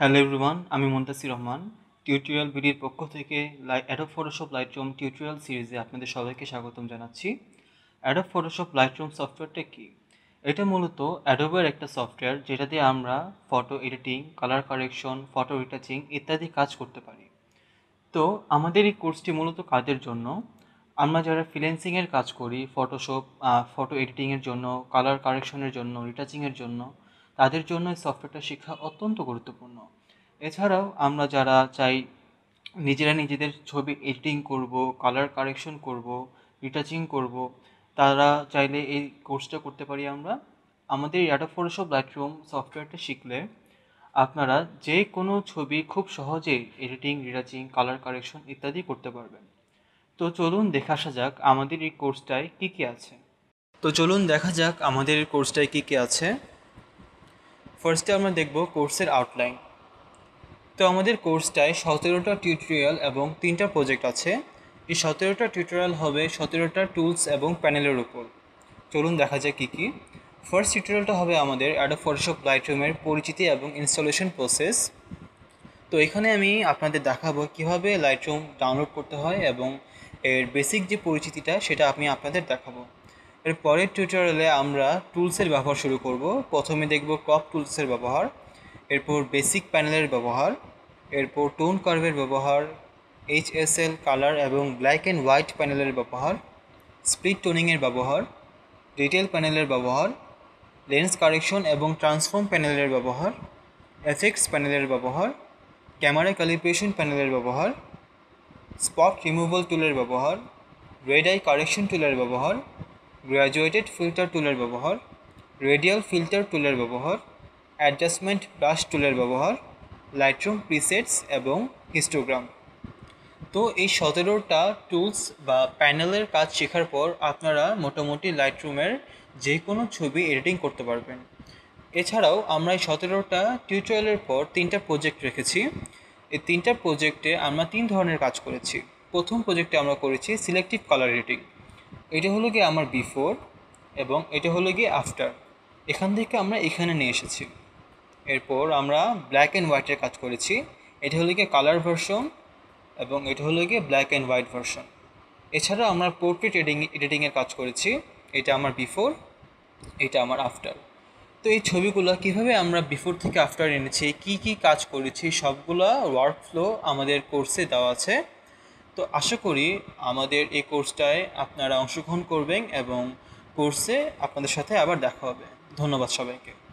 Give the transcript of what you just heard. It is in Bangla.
হ্যালো এভরিওয়ান আমি মন্তাসির রহমান টিউটোরিয়াল ভিডির পক্ষ থেকে লাই অ্যাডব ফটোশপ রুম টিউটোরিয়াল সিরিজে আপনাদের সবাইকে স্বাগতম জানাচ্ছি অ্যাডব ফটোশপ লাইটরুম সফটওয়্যারটা কী এটা মূলত অ্যাডোবের একটা সফটওয়্যার যেটা দিয়ে আমরা photo editing colour correction photo retouching ইত্যাদি কাজ করতে পারি তো আমাদের এই কোর্সটি মূলত কাজের জন্য আমরা যারা ফ্রিলেন্সিংয়ের কাজ করি ফটোশপ ফটো এডিটিংয়ের জন্য কালার কারেকশনের জন্য রিটাচিংয়ের জন্য তাদের জন্য এই সফটওয়্যারটা শেখা অত্যন্ত গুরুত্বপূর্ণ এছাড়াও আমরা যারা চাই নিজেরা নিজেদের ছবি এডিটিং করব কালার কারেকশন করব রিটাচিং করব তারা চাইলে এই কোর্সটা করতে পারি আমরা আমাদের ইয়াটা ফটোশপ লাইটরুম সফটওয়্যারটা শিখলে আপনারা যে কোনো ছবি খুব সহজেই এডিটিং রিটাচিং কালার কারেকশন ইত্যাদি করতে পারবেন তো চলুন দেখা আসা যাক আমাদের এই কোর্সটায় কী কী আছে তো চলুন দেখা যাক আমাদের কোর্সটায় কী কী আছে ফার্স্টে আমরা দেখব কোর্সের আউটলাইন তো আমাদের কোর্সটায় সতেরোটা টিউটোরিয়াল এবং তিনটা প্রজেক্ট আছে এই সতেরোটা টিউটোরিয়াল হবে সতেরোটা টুলস এবং প্যানেলের উপর চলুন দেখা যায় কী কী ফার্স্ট টিউটোরিয়ালটা হবে আমাদের অ্যাডো ফটোশপ লাইটরুমের পরিচিতি এবং ইনস্টলেশন প্রসেস তো এখানে আমি আপনাদের দেখাবো কিভাবে লাইটরুম ডাউনলোড করতে হয় এবং এর বেসিক যে পরিচিতিটা সেটা আমি আপনাদের দেখাবো এর পরের টিউটোরিয়ালে আমরা টুলসের ব্যবহার শুরু করব প্রথমে দেখব ক্রপ টুলসের ব্যবহার এরপর বেসিক প্যানেলের ব্যবহার এরপর টোন কার্ভের ব্যবহার এইচএসএল কালার এবং ব্ল্যাক অ্যান্ড হোয়াইট প্যানেলের ব্যবহার স্প্লিট টোনিংয়ের ব্যবহার ডিটেল প্যানেলের ব্যবহার লেন্স কারেকশন এবং ট্রান্সফর্ম প্যানেলের ব্যবহার এফেক্টস প্যানেলের ব্যবহার ক্যামেরা ক্যালিব্রেশন প্যানেলের ব্যবহার স্পট রিমুভাল টুলের ব্যবহার রেড আই কারেকশন টুলের ব্যবহার গ্র্যাজুয়েটেড ফিল্টার টুলের ব্যবহার রেডিয়াল ফিল্টার টুলের ব্যবহার অ্যাডজাস্টমেন্ট ব্রাশ টুলের ব্যবহার লাইটরুম প্রিসেটস এবং হিস্টোগ্রাম তো এই সতেরোটা টুলস বা প্যানেলের কাজ শেখার পর আপনারা মোটামুটি লাইটরুমের যে কোনো ছবি এডিটিং করতে পারবেন এছাড়াও আমরা এই সতেরোটা টিউটোরিয়ালের পর তিনটা প্রজেক্ট রেখেছি এই তিনটা প্রজেক্টে আমরা তিন ধরনের কাজ করেছি প্রথম প্রজেক্টে আমরা করেছি সিলেক্টিভ কালার এডিটিং এটা হলো গিয়ে আমার বিফোর এবং এটা হলো গিয়ে আফটার এখান থেকে আমরা এখানে নিয়ে এসেছি এরপর আমরা ব্ল্যাক অ্যান্ড হোয়াইটের কাজ করেছি এটা হলো গিয়ে কালার ভার্সন এবং এটা হলো গিয়ে ব্ল্যাক অ্যান্ড হোয়াইট ভার্সন এছাড়া আমরা পোর্ট্রেট এডিং এডিটিংয়ের কাজ করেছি এটা আমার বিফোর এটা আমার আফটার তো এই ছবিগুলো কীভাবে আমরা বিফোর থেকে আফটার এনেছি কি কি কাজ করেছি সবগুলো ফ্লো আমাদের কোর্সে দেওয়া আছে তো আশা করি আমাদের এই কোর্সটায় আপনারা অংশগ্রহণ করবেন এবং কোর্সে আপনাদের সাথে আবার দেখা হবে ধন্যবাদ সবাইকে